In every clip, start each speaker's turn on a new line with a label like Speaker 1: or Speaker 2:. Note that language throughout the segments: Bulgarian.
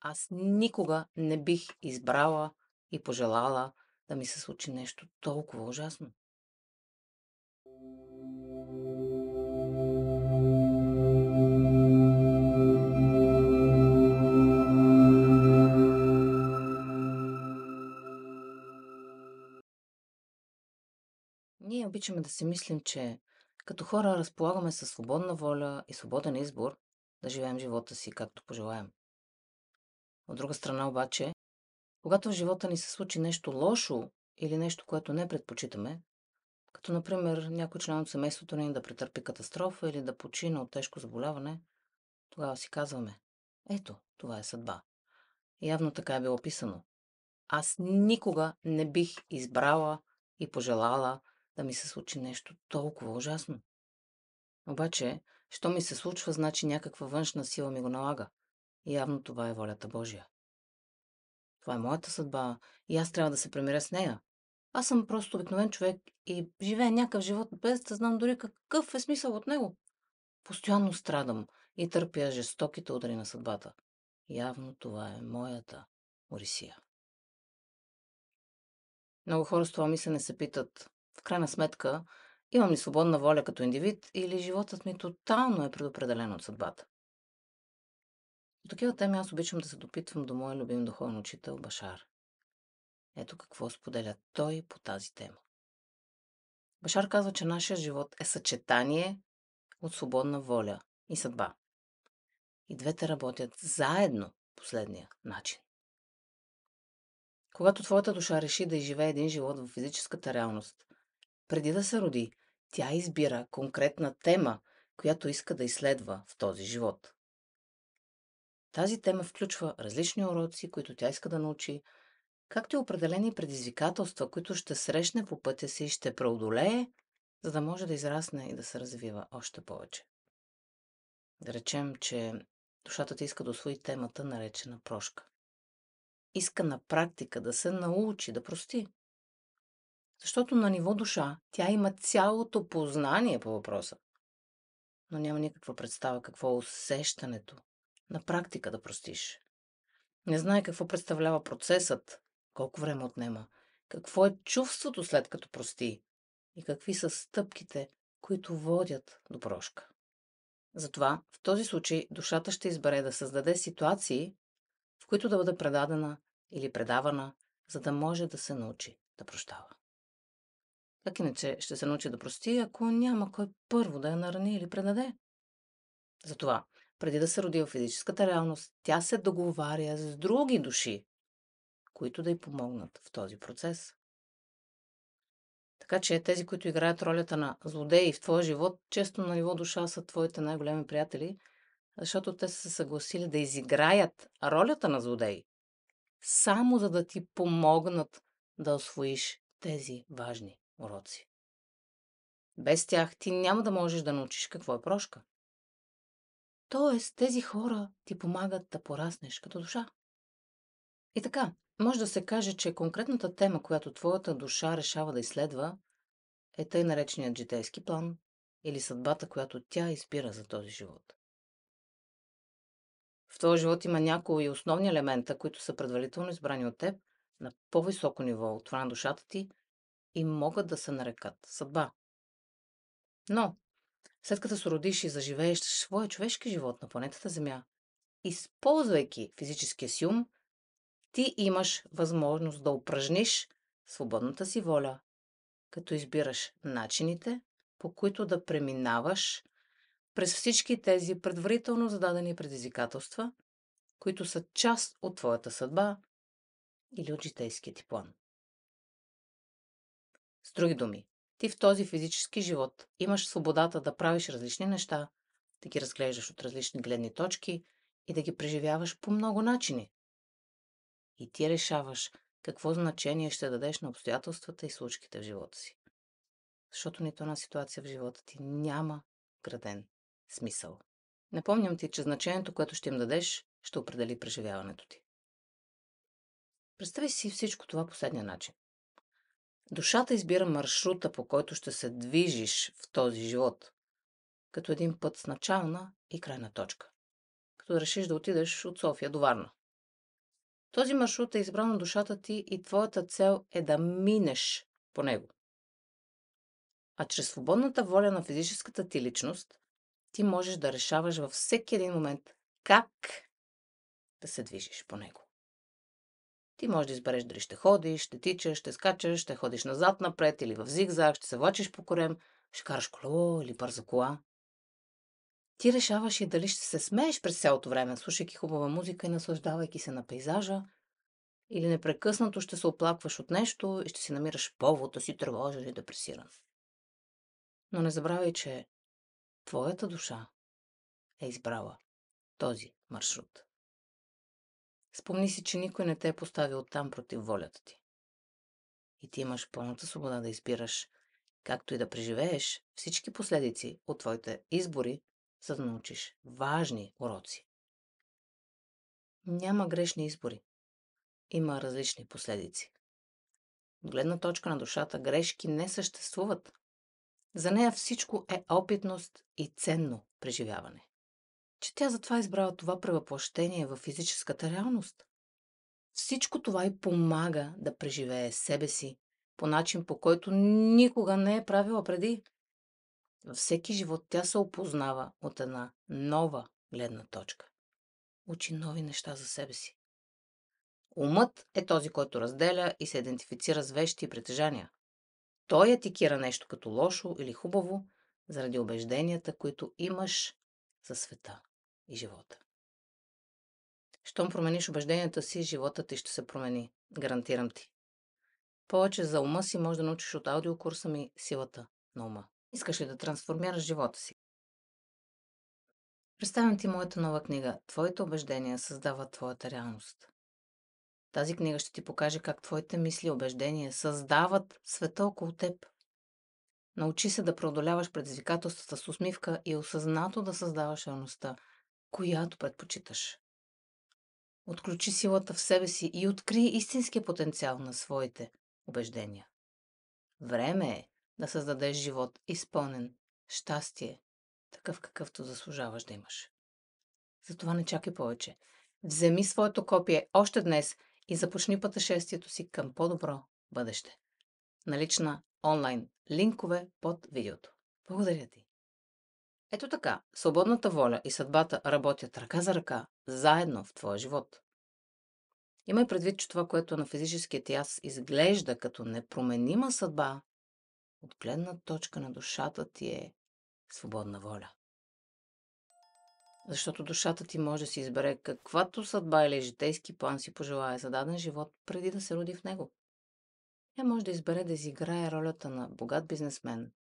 Speaker 1: аз никога не бих избрала и пожелала да ми се случи нещо толкова ужасно. Ние обичаме да си мислим, че като хора разполагаме със свободна воля и свободен избор да живеем живота си както пожелаем. От друга страна обаче, когато в живота ни се случи нещо лошо или нещо, което не предпочитаме, като например някой член от семейството ни да претърпи катастрофа или да почина от тежко заболяване, тогава си казваме, ето, това е съдба. Явно така е било описано. Аз никога не бих избрала и пожелала да ми се случи нещо толкова ужасно. Обаче, що ми се случва, значи някаква външна сила ми го налага. Явно това е волята Божия. Това е моята съдба и аз трябва да се премиря с нея. Аз съм просто обикновен човек и живея някакъв живот без да знам дори какъв е смисъл от него. Постоянно страдам и търпя жестоките удари на съдбата. Явно това е моята Орисия. Много хора с това мислене се питат, в крайна сметка, имам ли свободна воля като индивид или животът ми тотално е предопределен от съдбата? По такива теми аз обичам да се допитвам до моя любим духовен учител Башар. Ето какво споделя той по тази тема. Башар казва, че нашия живот е съчетание от свободна воля и съдба. И двете работят заедно последния начин. Когато твоята душа реши да изживее един живот в физическата реалност, преди да се роди, тя избира конкретна тема, която иска да изследва в този живот. Тази тема включва различни уроци, които тя иска да научи, както и определени предизвикателства, които ще срещне по пътя си и ще преодолее, за да може да израсне и да се развива още повече. Да речем, че душата ти иска да освои темата, наречена прошка. Иска на практика да се научи да прости. Защото на ниво душа тя има цялото познание по въпроса, но няма никаква представа какво е усещането на практика да простиш. Не знае какво представлява процесът, колко време отнема, какво е чувството след като прости и какви са стъпките, които водят до прошка. Затова в този случай душата ще избере да създаде ситуации, в които да бъде предадена или предавана, за да може да се научи да прощава. Как иначе ще се научи да прости, ако няма кой първо да я нарани или предаде? Затова преди да се роди в физическата реалност, тя се договаря с други души, които да й помогнат в този процес. Така че тези, които играят ролята на злодеи в твоя живот, често на ниво душа са твоите най-големи приятели, защото те са се съгласили да изиграят ролята на злодеи, само за да ти помогнат да освоиш тези важни уроци. Без тях ти няма да можеш да научиш какво е прошка, Тоест, тези хора ти помагат да пораснеш като душа. И така, може да се каже, че конкретната тема, която твоята душа решава да изследва, е тъй нареченият житейски план или съдбата, която тя избира за този живот. В този живот има някои основни елемента, които са предварително избрани от теб на по-високо ниво от това на душата ти и могат да се нарекат съдба. Но след като се родиш и заживееш своя човешки живот на планетата Земя, използвайки физическия си ум, ти имаш възможност да упражниш свободната си воля, като избираш начините, по които да преминаваш през всички тези предварително зададени предизвикателства, които са част от твоята съдба или от житейския ти план. С други думи, ти в този физически живот имаш свободата да правиш различни неща, да ги разглеждаш от различни гледни точки и да ги преживяваш по много начини. И ти решаваш какво значение ще дадеш на обстоятелствата и случките в живота си. Защото нито една ситуация в живота ти няма граден смисъл. Напомням ти, че значението, което ще им дадеш, ще определи преживяването ти. Представи си всичко това последния начин. Душата избира маршрута, по който ще се движиш в този живот. Като един път с начална и крайна точка. Като решиш да отидеш от София до Варна. Този маршрут е избран от душата ти и твоята цел е да минеш по него. А чрез свободната воля на физическата ти личност, ти можеш да решаваш във всеки един момент как да се движиш по него. Ти можеш да избереш дали ще ходиш, ще тичаш, ще скачаш, ще ходиш назад-напред или в зигзаг, ще се влачиш по корем, ще караш колело или бърза кола. Ти решаваш и дали ще се смееш през цялото време, слушайки хубава музика и наслаждавайки се на пейзажа, или непрекъснато ще се оплакваш от нещо и ще си намираш повод да си тревожен и депресиран. Но не забравяй, че твоята душа е избрала този маршрут. Спомни си, че никой не те е поставил там против волята ти. И ти имаш пълната свобода да избираш, както и да преживееш всички последици от твоите избори, за да научиш важни уроци. Няма грешни избори. Има различни последици. От гледна точка на душата грешки не съществуват. За нея всичко е опитност и ценно преживяване че тя затова е избрала това превъплъщение в физическата реалност. Всичко това й помага да преживее себе си по начин, по който никога не е правила преди. Във всеки живот тя се опознава от една нова гледна точка. Учи нови неща за себе си. Умът е този, който разделя и се идентифицира с вещи и притежания. Той етикира нещо като лошо или хубаво, заради убежденията, които имаш за света и живота. Щом промениш убежденията си, живота ти ще се промени. Гарантирам ти. Повече за ума си може да научиш от аудиокурса ми силата на ума. Искаш ли да трансформираш живота си? Представям ти моята нова книга Твоите убеждения създават твоята реалност. Тази книга ще ти покаже как твоите мисли и убеждения създават света около теб. Научи се да преодоляваш предизвикателствата с усмивка и осъзнато да създаваш реалността – която предпочиташ. Отключи силата в себе си и откри истинския потенциал на своите убеждения. Време е да създадеш живот изпълнен, щастие, такъв какъвто заслужаваш да имаш. Затова не чакай повече. Вземи своето копие още днес и започни пътешествието си към по-добро бъдеще. Налична онлайн линкове под видеото. Благодаря ти! Ето така, свободната воля и съдбата работят ръка за ръка, заедно в твоя живот. Имай предвид, че това, което на физическия ти аз изглежда като непроменима съдба, от гледна точка на душата ти е свободна воля. Защото душата ти може да си избере каквато съдба или житейски план си пожелая за даден живот, преди да се роди в него. Тя може да избере да изиграе ролята на богат бизнесмен,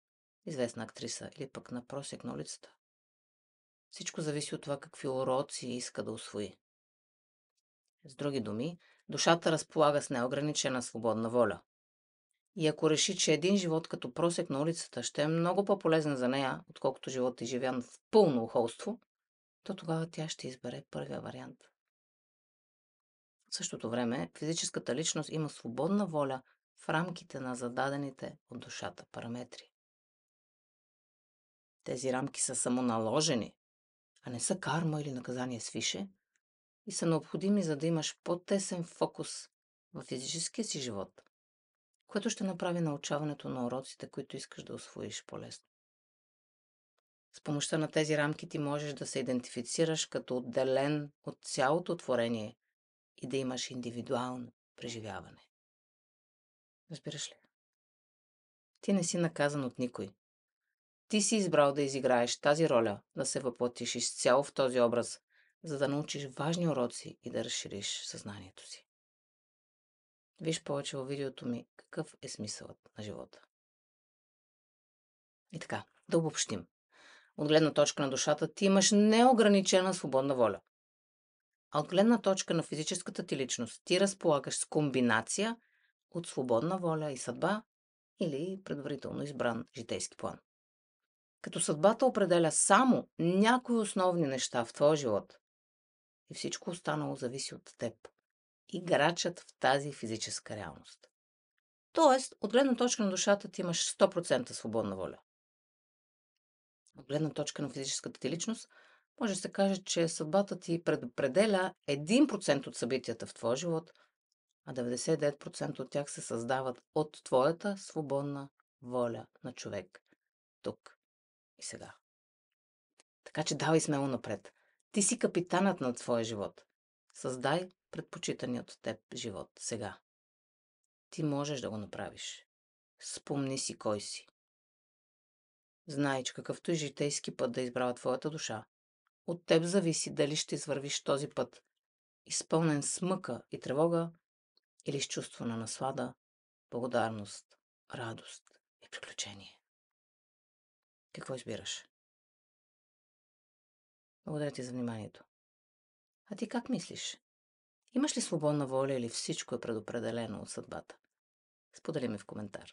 Speaker 1: известна актриса или пък на просек на улицата. Всичко зависи от това какви уроци иска да освои. С други думи, душата разполага с неограничена свободна воля. И ако реши, че един живот като просек на улицата ще е много по-полезен за нея, отколкото живот е живян в пълно ухолство, то тогава тя ще избере първия вариант. В същото време, физическата личност има свободна воля в рамките на зададените от душата параметри. Тези рамки са самоналожени, а не са карма или наказание с више, и са необходими, за да имаш по-тесен фокус в физическия си живот, което ще направи научаването на уроците, които искаш да освоиш по-лесно. С помощта на тези рамки ти можеш да се идентифицираш като отделен от цялото творение и да имаш индивидуално преживяване. Разбираш ли? Ти не си наказан от никой. Ти си избрал да изиграеш тази роля, да се въплатиш изцяло в този образ, за да научиш важни уроци и да разшириш съзнанието си. Виж повече във видеото ми какъв е смисълът на живота. И така, да обобщим. От гледна точка на душата ти имаш неограничена свободна воля. А от гледна точка на физическата ти личност ти разполагаш с комбинация от свободна воля и съдба или предварително избран житейски план като съдбата определя само някои основни неща в твоя живот. И всичко останало зависи от теб. Играчът в тази физическа реалност. Тоест, от гледна точка на душата ти имаш 100% свободна воля. От гледна точка на физическата ти личност, може да се каже, че съдбата ти предопределя 1% от събитията в твоя живот, а 99% от тях се създават от твоята свободна воля на човек. Тук и сега. Така че давай смело напред. Ти си капитанът на твоя живот. Създай предпочитания от теб живот сега. Ти можеш да го направиш. Спомни си кой си. Знай, че какъвто и житейски път да е избрава твоята душа, от теб зависи дали ще извървиш този път, изпълнен с мъка и тревога или с чувство на наслада, благодарност, радост и приключение. Какво избираш? Благодаря ти за вниманието. А ти как мислиш? Имаш ли свободна воля или всичко е предопределено от съдбата? Сподели ми в коментар.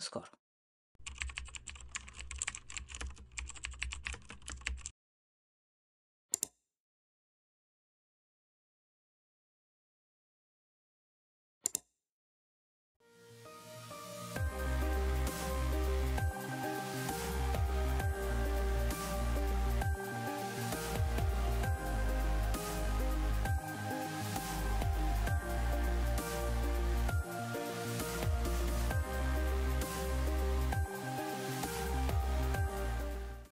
Speaker 1: Скоро.